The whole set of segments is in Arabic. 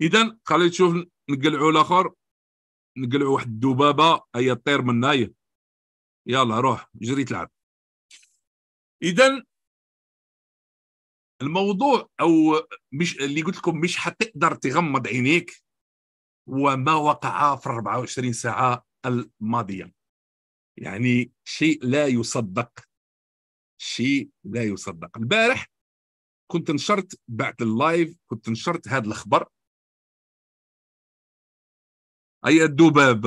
اذا خلي تشوف نقلعوا الاخر نقلعوا واحد الذبابه هي طير من هنايا يلا روح جري تلعب اذا الموضوع او مش اللي قلت لكم مش حتقدر تغمض عينيك وما وقع في 24 ساعه الماضيه يعني شيء لا يصدق شيء لا يصدق البارح كنت نشرت بعد اللايف كنت نشرت هذا الخبر هيا الذباب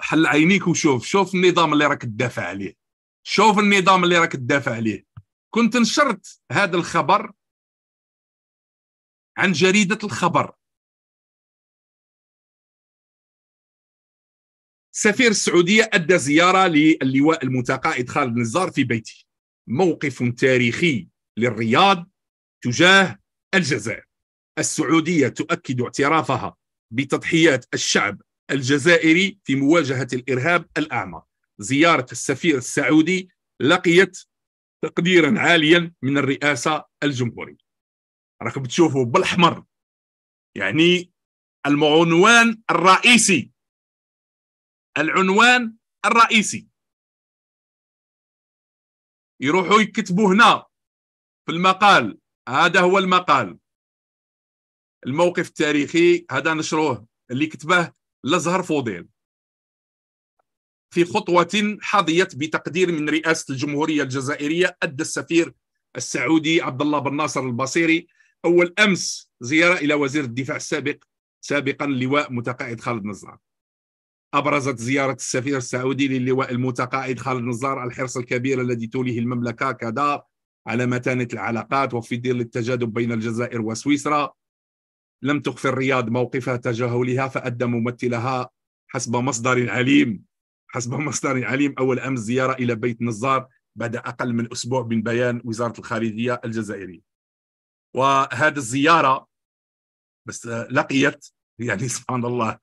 حل عينيك وشوف شوف النظام اللي راك تدافع عليه شوف النظام اللي راك تدافع عليه كنت نشرت هذا الخبر عن جريدة الخبر سفير السعودية أدى زيارة للواء المتقاعد خالد نزار في بيته موقف تاريخي للرياض تجاه الجزائر السعودية تؤكد اعترافها بتضحيات الشعب الجزائري في مواجهة الإرهاب الأعمى زيارة السفير السعودي لقيت تقديرا عاليا من الرئاسة الجمهورية راكم تشوفوا بالحمر يعني العنوان الرئيسي العنوان الرئيسي يروحوا يكتبوا هنا في المقال هذا هو المقال الموقف التاريخي هذا نشروه اللي كتبه الازهر فوضيل في خطوة حظيت بتقدير من رئاسة الجمهورية الجزائرية أدى السفير السعودي عبد الله بن ناصر البصيري أول أمس زيارة إلى وزير الدفاع السابق سابقا اللواء متقاعد خالد نزار أبرزت زيارة السفير السعودي للواء المتقاعد خالد نزار الحرص الكبير الذي توليه المملكة كدار على متانة العلاقات وفي دير التجاذب بين الجزائر وسويسرا لم تخف الرياض موقفها تجاهلها فأدى ممثلها حسب مصدر عليم حسب مصدر عليم أول أمس زيارة إلى بيت نزار بعد أقل من أسبوع من بيان وزارة الخارجية الجزائرية وهذه الزيارة بس لقيت يعني سبحان الله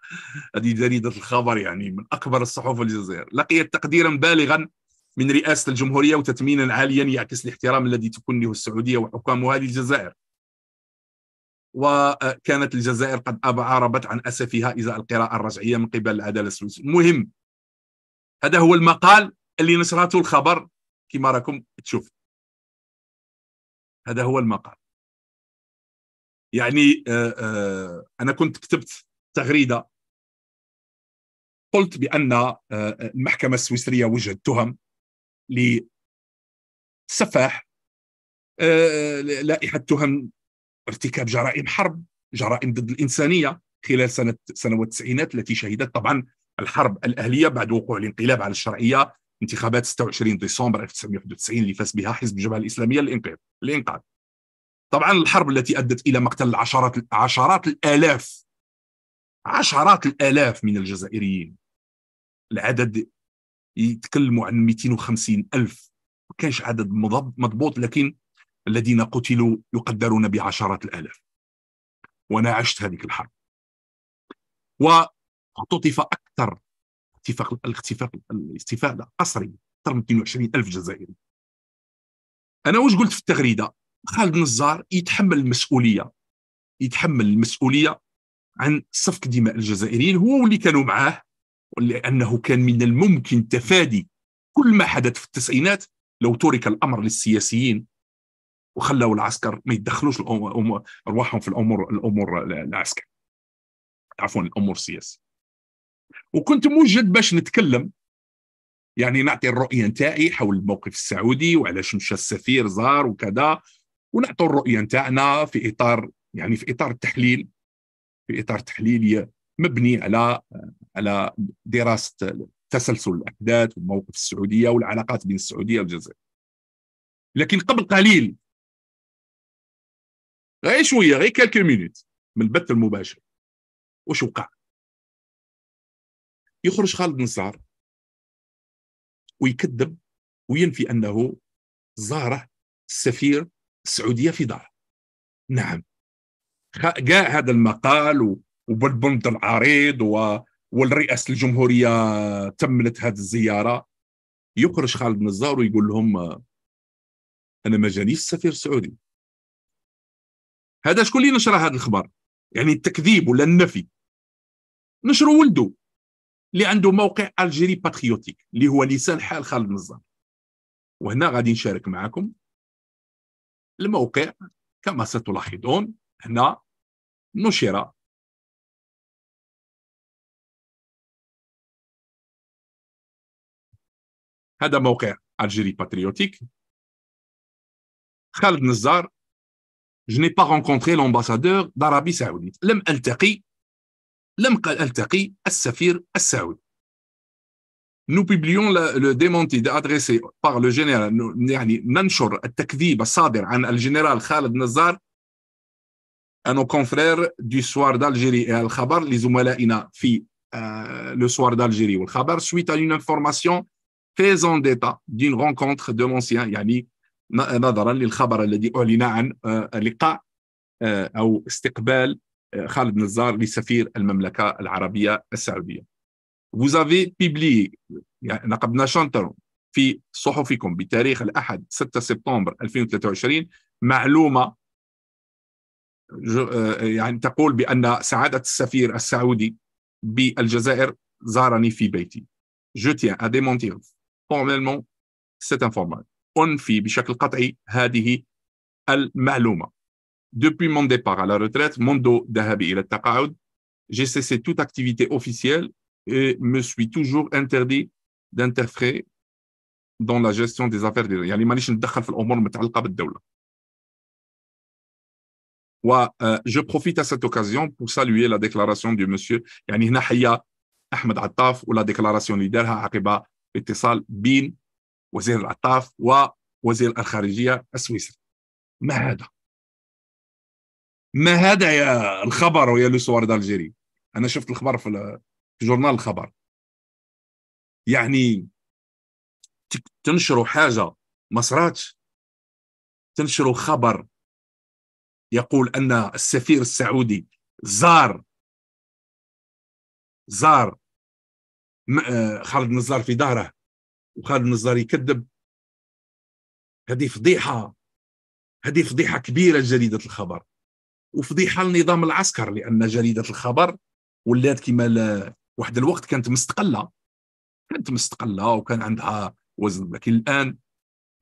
هذه جريدة الخبر يعني من أكبر الصحف الجزائر لقيت تقديرا بالغا من رئاسة الجمهورية وتثمينا عاليا يعكس الاحترام الذي تكنه السعودية وحكامها للجزائر وكانت الجزائر قد أعربت عن أسفها إزاء القراءة الرجعية من قبل العدالة السويسرية المهم هذا هو المقال اللي نشرته الخبر كما راكم تشوف هذا هو المقال يعني آه، آه، أنا كنت كتبت تغريدة قلت بأن آه، المحكمة السويسرية وجهت تهم لسفاح لائحة تهم ارتكاب جرائم حرب جرائم ضد الإنسانية خلال سنة سنوات التسعينات التي شهدت طبعا الحرب الأهلية بعد وقوع الانقلاب على الشرعية انتخابات 26 ديسمبر 1991 اللي فاز بها حزب الجبهة الإسلامية للإنقاذ الإنقاذ طبعا الحرب التي أدت إلى مقتل العشرات عشرات الآلاف عشرات الآلاف من الجزائريين العدد يتكلموا عن 250 ألف ما كانش عدد مضبوط لكن الذين قتلوا يقدرون بعشرات الآلاف وأنا عشت هذه الحرب واختطف أكثر اتفاق الاختفاق الاستفادة قصري أكثر من 22 ألف جزائري أنا واش قلت في التغريدة خالد نزار يتحمل المسؤولية يتحمل المسؤولية عن سفك دماء الجزائريين هو واللي كانوا معاه لأنه كان من الممكن تفادي كل ما حدث في التسعينات لو ترك الأمر للسياسيين وخلاو العسكر ما يتدخلوش ارواحهم في الامور الامور العسكر عفوا الامور السياسيه وكنت موجد باش نتكلم يعني نعطي الرؤيه نتاعي حول الموقف السعودي وعلاش مشى السفير زار وكذا ونعطوا الرؤيه نتاعنا في اطار يعني في اطار التحليل في اطار تحليلي مبني على على دراسه تسلسل الاحداث والموقف السعوديه والعلاقات بين السعوديه والجزائر لكن قبل قليل غير شويه غير كالكو مينوت من البث المباشر واش وقع يخرج خالد نصار ويكذب وينفي انه زاره السفير السعوديه في داره نعم جاء هذا المقال وبالبند العريض و... والرئاسه الجمهوريه تملت هذه الزياره يخرج خالد نزار ويقول لهم انا ما جانيش السفير السعودي هذا شكون اللي نشر هذا الخبر يعني التكذيب ولا النفي نشروا ولده اللي عنده موقع الجيري باتريوتيك اللي هو لسان حال خالد نزار وهنا غادي نشارك معكم الموقع كما ستلاحظون هنا نشر هذا موقع الجيري باتريوتيك خالد نزار je n'ai pas rencontré l'ambassadeur d'Arabie Saoudite. Lem al-Taqi, Lem al-Taqi, al-Safir al-Saoud. Nous publions le, le démenti adressé par le général Nanshor al-Takdib al-Sadir al général Khaled Nazar à nos confrères du soir d'Algérie et al-Khabar, les Oumalaïna, fi euh, le soir d'Algérie ou al-Khabar, suite à une information faisant d'état d'une rencontre de l'ancien Yanni نظرا للخبر الذي اعلن عن آه، لقاء آه، او استقبال آه، خالد نزار لسفير المملكه العربيه السعوديه. Vous avez publié, نقبنا يعني شانتر في صحفكم بتاريخ الاحد 6 سبتمبر 2023 معلومه يعني تقول بان سعاده السفير السعودي بالجزائر زارني في بيتي. Je tiens à démentir formellement cette information. أنفي بشكل قطعي هذه المعلومة Depuis mon départ à la retraite, منذ Dahabi الى التقاعد j'ai cessé toute activité officielle et me suis toujours interdit d'interférer dans la gestion des affaires de يعني مانيش ندخل في الامور المتعلقه بالدوله و je profite à cette occasion pour saluer la déclaration du monsieur يعني هنا حيا احمد عطاف ولا ديكلاراسيون اللي دارها عقب اتصال بين وزير العطاف ووزير الخارجيه السويسري ما هذا ما هذا يا الخبر ويا لو سوار دالجيري انا شفت الخبر في جورنال الخبر يعني تنشروا حاجه ما صراتش تنشروا خبر يقول ان السفير السعودي زار زار آه، خالد نزار في ظهره وخالد النزار يكذب هذه فضيحه هذه فضيحه كبيره لجريده الخبر وفضيحه للنظام العسكر لان جريده الخبر ولات كما واحد الوقت كانت مستقله كانت مستقله وكان عندها وزن لكن الان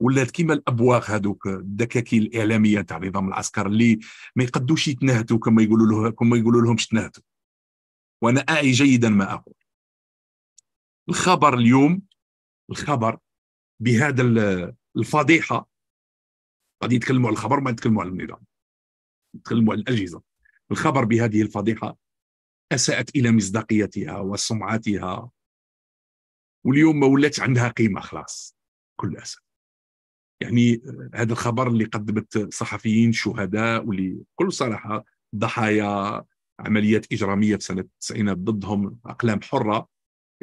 ولات كيما الابواق هذوك الدكاكين الاعلاميه تاع النظام العسكر اللي ما يقدوش يتنهتوا كما يقولوا له كما يقولوا لهمش تنهتوا وانا اعي جيدا ما اقول الخبر اليوم الخبر بهذا الفضيحه غادي يتكلموا على الخبر ما يتكلموا على النظام يتكلموا على الاجهزه الخبر بهذه الفضيحه اساءت الى مصداقيتها وسمعتها واليوم ما ولات عندها قيمه خلاص كل اسف يعني آه، هذا الخبر اللي قدمت صحفيين شهداء واللي كل صراحه ضحايا عمليات اجراميه في سنه 90 ضدهم اقلام حره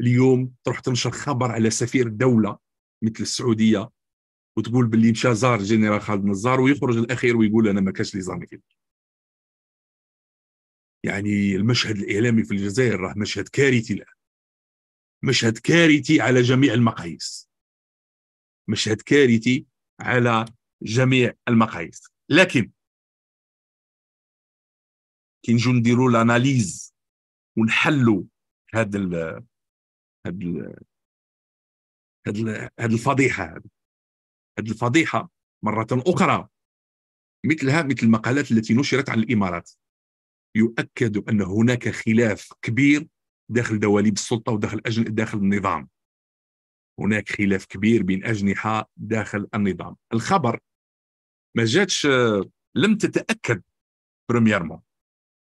اليوم تروح تنشر خبر على سفير دوله مثل السعوديه وتقول باللي مشى زار جنرال خالد نزار ويخرج الاخير ويقول انا ما كانش لي زار يعني المشهد الاعلامي في الجزائر راه مشهد كارثي الان مشهد كارثي على جميع المقاييس مشهد كارثي على جميع المقاييس لكن كي نجيو نديروا لاناليز ونحلوا هذا هاد ال... هاد ال... هاد الفضيحه هاد الفضيحه مره اخرى مثلها مثل المقالات التي نشرت عن الامارات يؤكد ان هناك خلاف كبير داخل دواليب السلطه وداخل أجن... داخل النظام هناك خلاف كبير بين اجنحه داخل النظام الخبر ما جاتش لم تتاكد بريميرمون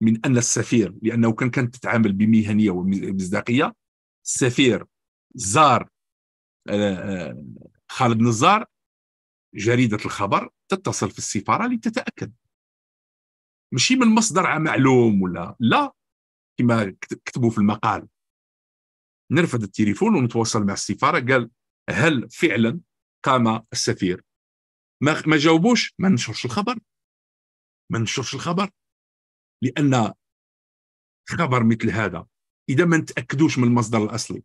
من ان السفير لانه كان كانت تتعامل بمهنيه ومصداقيه السفير زار آه، آه، خالد نزار جريدة الخبر تتصل في السفارة لتتأكد ماشي من مصدر معلوم ولا لا كما كتبوا في المقال نرفد التليفون ونتواصل مع السفارة قال هل فعلا قام السفير ما ما جاوبوش ما نشرش الخبر ما نشرش الخبر لأن خبر مثل هذا اذا ما نتاكدوش من المصدر الاصلي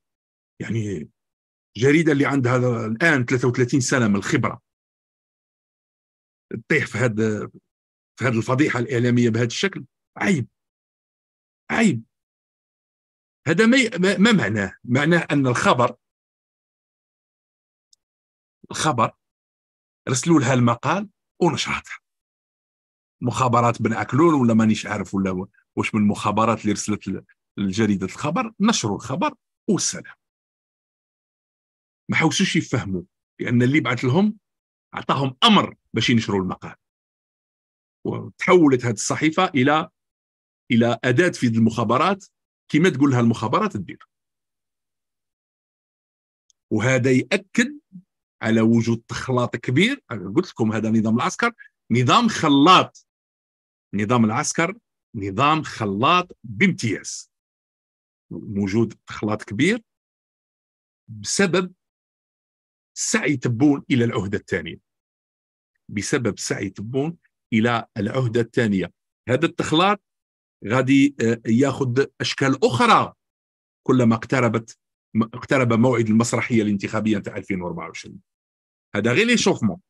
يعني جريده اللي عندها الان 33 سنه من الخبره تطيح في هذا في هذه الفضيحه الاعلاميه بهذا الشكل عيب عيب هذا ما ما معناه معناه ان الخبر الخبر رسلوا لها المقال ونشرتها مخابرات بن عكلون ولا مانيش عارف ولا واش من المخابرات اللي رسلت الجريدة الخبر نشروا الخبر والسلام ما حوسوش يفهموا لان اللي بعث لهم اعطاهم امر باش ينشروا المقال وتحولت هذه الصحيفه الى الى اداه في المخابرات كما تقول لها المخابرات تدير وهذا ياكد على وجود تخلاط كبير قلت لكم هذا نظام العسكر نظام خلاط نظام العسكر نظام خلاط بامتياز موجود اخلاط كبير بسبب سعي تبون الى العهده الثانيه بسبب سعي تبون الى العهده الثانيه هذا التخلاط غادي آه، ياخذ اشكال اخرى كلما اقتربت اقترب موعد المسرحيه الانتخابيه تاع 2024 هذا غير لي شوفمون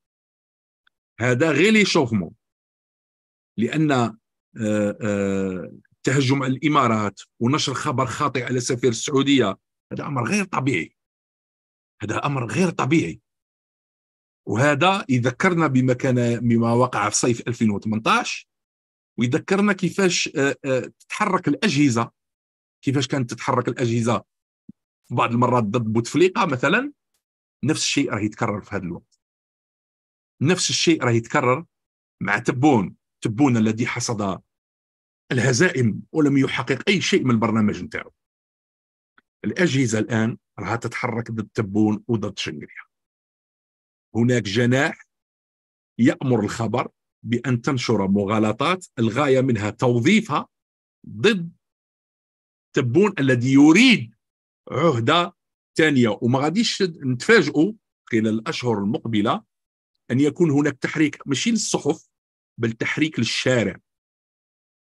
هذا غير لي شوفمون لان آه، آه، تهجم الامارات ونشر خبر خاطئ على سفير السعوديه هذا امر غير طبيعي هذا امر غير طبيعي وهذا يذكرنا بما كان بما وقع في صيف 2018 ويذكرنا كيفاش آه، آه، تتحرك الاجهزه كيفاش كانت تتحرك الاجهزه بعض المرات ضد بوتفليقه مثلا نفس الشيء راه يتكرر في هذا الوقت نفس الشيء راه يتكرر مع تبون تبون الذي حصد الهزائم ولم يحقق أي شيء من البرنامج نتاعو الأجهزة الآن راها تتحرك ضد تبون وضد شنغريا هناك جناح يأمر الخبر بأن تنشر مغالطات الغاية منها توظيفها ضد تبون الذي يريد عهدة ثانية وما غاديش نتفاجئوا خلال الأشهر المقبلة أن يكون هناك تحريك ماشي للصحف بل تحريك للشارع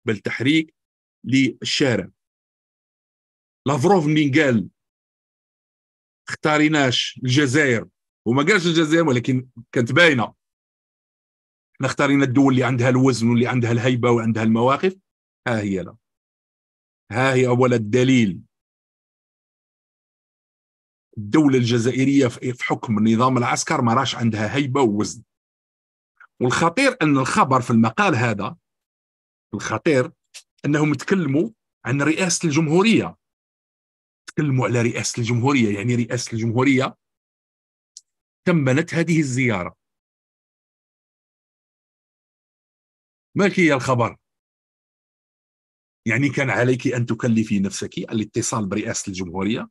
بل تحريك للشارع لافروف منين قال اختاريناش الجزائر وما قالش الجزائر ولكن كانت باينه احنا اختارينا الدول اللي عندها الوزن واللي عندها الهيبه وعندها المواقف ها هي لا ها هي اولا الدليل الدولة الجزائرية في إيه، حكم النظام العسكر ما راش عندها هيبة ووزن والخطير أن الخبر في المقال هذا الخطير انهم تكلموا عن رئاسه الجمهوريه تكلموا على رئاسه الجمهوريه يعني رئاسه الجمهوريه كملت هذه الزياره ما هي الخبر يعني كان عليك ان تكلفي نفسك الاتصال برئاسه الجمهوريه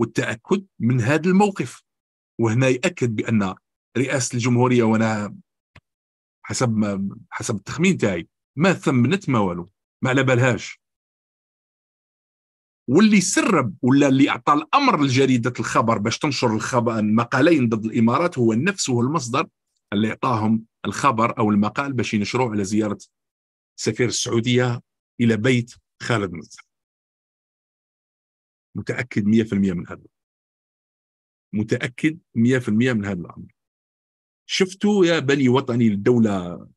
والتاكد من هذا الموقف وهنا ياكد بان رئاسه الجمهوريه وانا حسب ما حسب التخمين تاعي ما ثمنت ما والو ما على بالهاش واللي سرب ولا اللي اعطى الامر لجريده الخبر باش تنشر الخبر المقالين ضد الامارات هو نفسه المصدر اللي اعطاهم الخبر او المقال باش ينشروه على زياره سفير السعوديه الى بيت خالد نصر متاكد 100% من هذا متاكد 100% من هذا الامر شفتوا يا بني وطني الدوله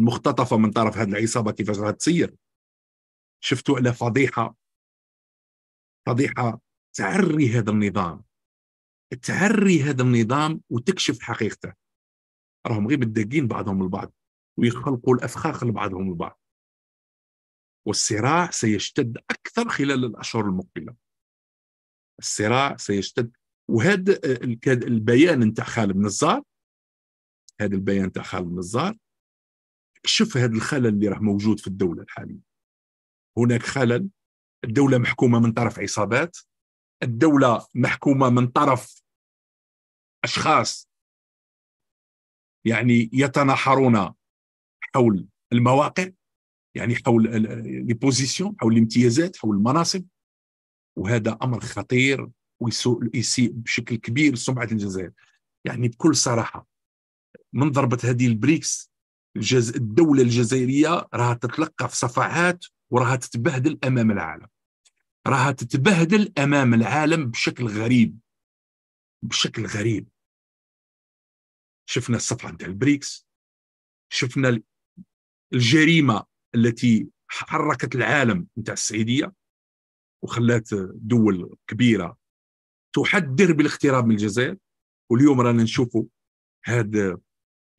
المختطفه من طرف هذه العصابه كيفاش راح تصير شفتوا على فضيحه فضيحه تعري هذا النظام تعري هذا النظام وتكشف حقيقته راهم غير متدقين بعضهم البعض ويخلقوا الافخاخ لبعضهم البعض والصراع سيشتد اكثر خلال الاشهر المقبله الصراع سيشتد وهذا البيان نتاع خالد نزار هذا البيان نتاع خالد نزار كشف هذا الخلل اللي راه موجود في الدوله الحاليه هناك خلل الدوله محكومه من طرف عصابات الدوله محكومه من طرف اشخاص يعني يتناحرون حول المواقع يعني حول لي بوزيسيون حول الامتيازات حول المناصب وهذا امر خطير ويسيء بشكل كبير سمعه الجزائر يعني بكل صراحه من ضربه هذه البريكس الجز... الدولة الجزائرية راها تتلقى في صفعات وراها تتبهدل أمام العالم راها تتبهدل أمام العالم بشكل غريب بشكل غريب شفنا الصفعة نتاع البريكس شفنا الجريمة التي حركت العالم نتاع السعودية وخلات دول كبيرة تحذر بالاقتراب من الجزائر واليوم رانا نشوفوا هذا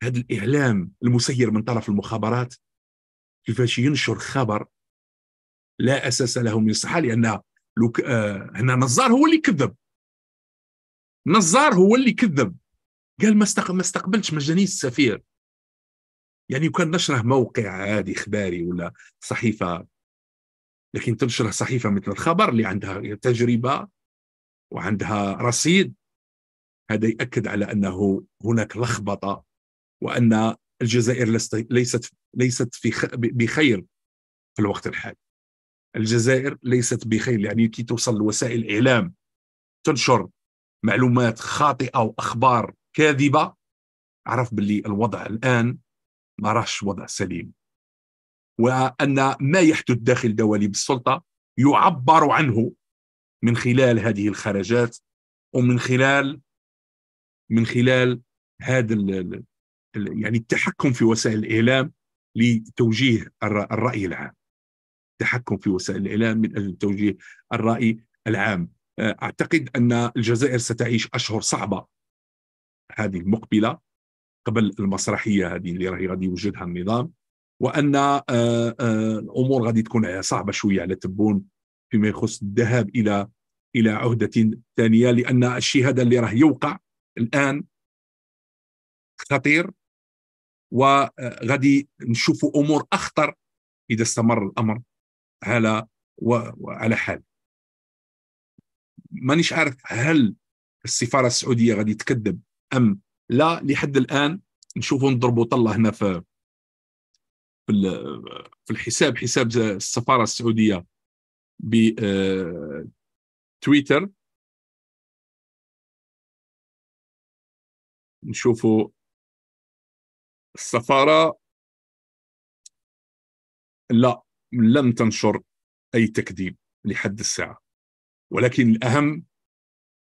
هذا الاعلام المسير من طرف المخابرات كيفاش ينشر خبر لا اساس له من الصحه لان آه... هنا نزار هو اللي كذب نزار هو اللي كذب قال ما استق... ما استقبلتش مجاني السفير يعني كان نشره موقع عادي اخباري ولا صحيفه لكن تنشره صحيفه مثل الخبر اللي عندها تجربه وعندها رصيد هذا يؤكد على انه هناك لخبطه وان الجزائر ليست ليست في بخير في الوقت الحالي الجزائر ليست بخير يعني كي توصل وسائل الاعلام تنشر معلومات خاطئه واخبار كاذبه عرف باللي الوضع الان ما راهش وضع سليم وان ما يحدث داخل دواليب السلطه يعبر عنه من خلال هذه الخرجات ومن خلال من خلال هذا يعني التحكم في وسائل الاعلام لتوجيه الراي العام التحكم في وسائل الاعلام من اجل توجيه الراي العام آه، اعتقد ان الجزائر ستعيش اشهر صعبه هذه المقبله قبل المسرحيه هذه اللي راهي غادي يوجدها النظام وان آه، آه، الامور غادي تكون صعبه شويه على تبون فيما يخص الذهاب الى الى عهده ثانيه لان الشيء هذا اللي راه يوقع الان خطير وغادي نشوفوا امور اخطر اذا استمر الامر على وعلى حال مانيش عارف هل السفاره السعوديه غادي تكذب ام لا لحد الان نشوفوا نضربوا طله هنا في في الحساب حساب السفاره السعوديه ب آه، تويتر نشوفوا السفاره لا لم تنشر اي تكذيب لحد الساعه ولكن الاهم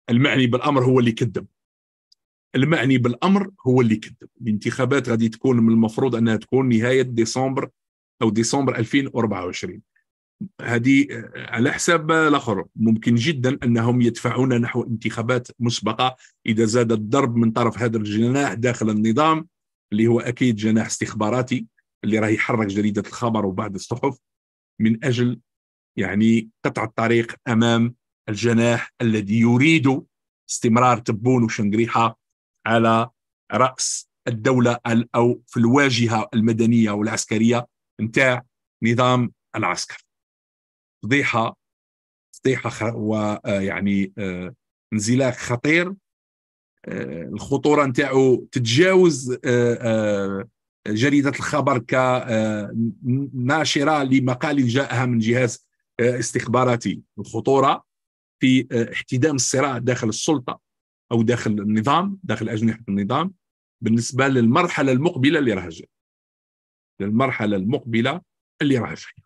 المعني بالامر هو اللي كذب المعني بالامر هو اللي كذب الانتخابات غادي تكون من المفروض انها تكون نهايه ديسمبر او ديسمبر 2024 هذه آه، على حساب الاخر ممكن جدا انهم يدفعون نحو انتخابات مسبقه اذا زاد الضرب من طرف هذا الجناح داخل النظام اللي هو اكيد جناح استخباراتي اللي راه يحرك جريده الخبر وبعض الصحف من اجل يعني قطع الطريق امام الجناح الذي يريد استمرار تبون وشنقريحه على راس الدوله او في الواجهه المدنيه والعسكريه نتاع نظام العسكر فضيحه فضيحه ويعني آه، آه، انزلاق خطير آه، الخطوره نتاعو تتجاوز آه، آه، جريده الخبر كناشره لمقال جاءها من جهاز استخباراتي الخطوره في احتدام الصراع داخل السلطه او داخل النظام داخل اجنحه النظام بالنسبه للمرحله المقبله اللي راها للمرحله المقبله اللي راها جايه